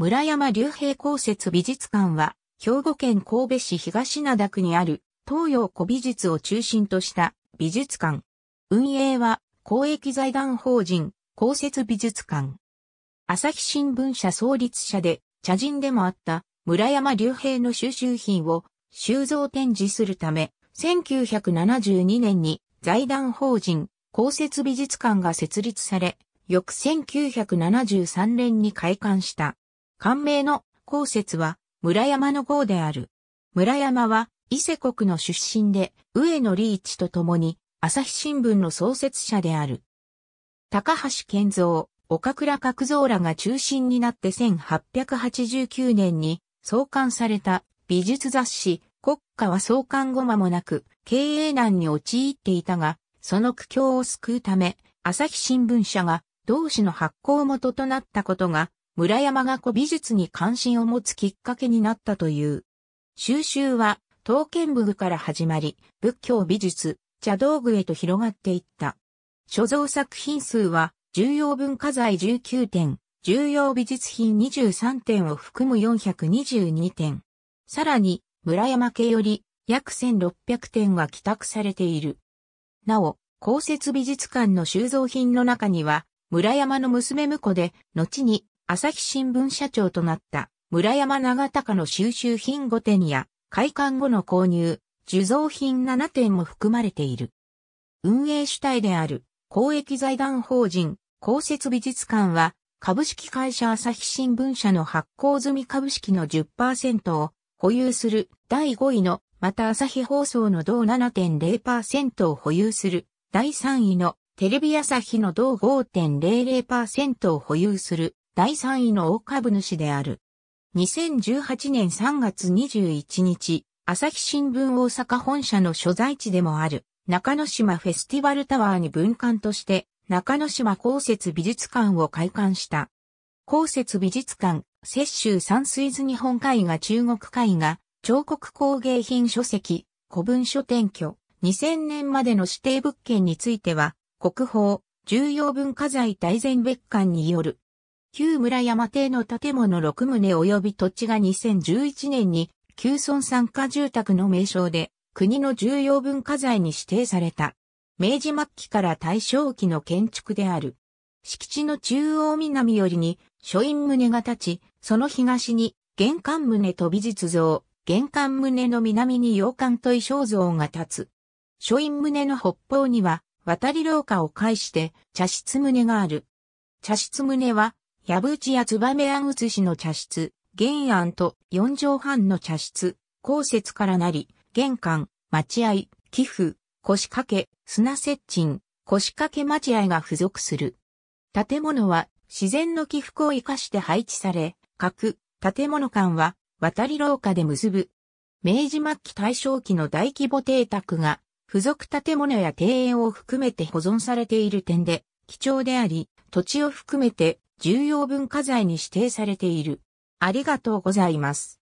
村山竜兵公設美術館は、兵庫県神戸市東灘区にある東洋古美術を中心とした美術館。運営は公益財団法人公設美術館。朝日新聞社創立者で茶人でもあった村山竜兵の収集品を収蔵展示するため、1972年に財団法人公設美術館が設立され、翌1973年に開館した。官名の公説は村山の号である。村山は伊勢国の出身で上野利一と共に朝日新聞の創設者である。高橋健三、岡倉角蔵らが中心になって1889年に創刊された美術雑誌国家は創刊後間もなく経営難に陥っていたが、その苦境を救うため朝日新聞社が同志の発行元となったことが村山が古美術に関心を持つきっかけになったという。収集は、刀剣武具から始まり、仏教美術、茶道具へと広がっていった。所蔵作品数は、重要文化財19点、重要美術品23点を含む422点。さらに、村山家より、約1600点が寄託されている。なお、公設美術館の収蔵品の中には、村山の娘婿で、後に朝日新聞社長となった村山長隆の収集品5点や開館後の購入、受蔵品7点も含まれている。運営主体である公益財団法人公設美術館は株式会社朝日新聞社の発行済み株式の10%を保有する第5位のまた朝日放送の同7.0%を保有する第3位のテレビ朝日の同5.00%を保有する第3位の大株主である。2018年3月21日、朝日新聞大阪本社の所在地でもある、中之島フェスティバルタワーに分館として、中之島公設美術館を開館した。公設美術館、摂州山水図日本絵画中国絵画、彫刻工芸品書籍、古文書転居、2000年までの指定物件については、国宝、重要文化財大全別館による旧村山邸の建物6棟及び土地が2011年に旧村参加住宅の名称で国の重要文化財に指定された。明治末期から大正期の建築である。敷地の中央南よりに書院棟が立ち、その東に玄関棟と美術像、玄関棟の南に洋館と衣装像が立つ。書院棟の北方には渡り廊下を介して茶室棟がある。茶室棟は矢淵や燕うつしの茶室、玄安と四畳半の茶室、公設からなり、玄関、待合、寄付、腰掛け、砂接賃、腰掛け待合が付属する。建物は自然の起伏を生かして配置され、各建物間は渡り廊下で結ぶ。明治末期大正期の大規模邸宅が付属建物や庭園を含めて保存されている点で貴重であり、土地を含めて重要文化財に指定されている。ありがとうございます。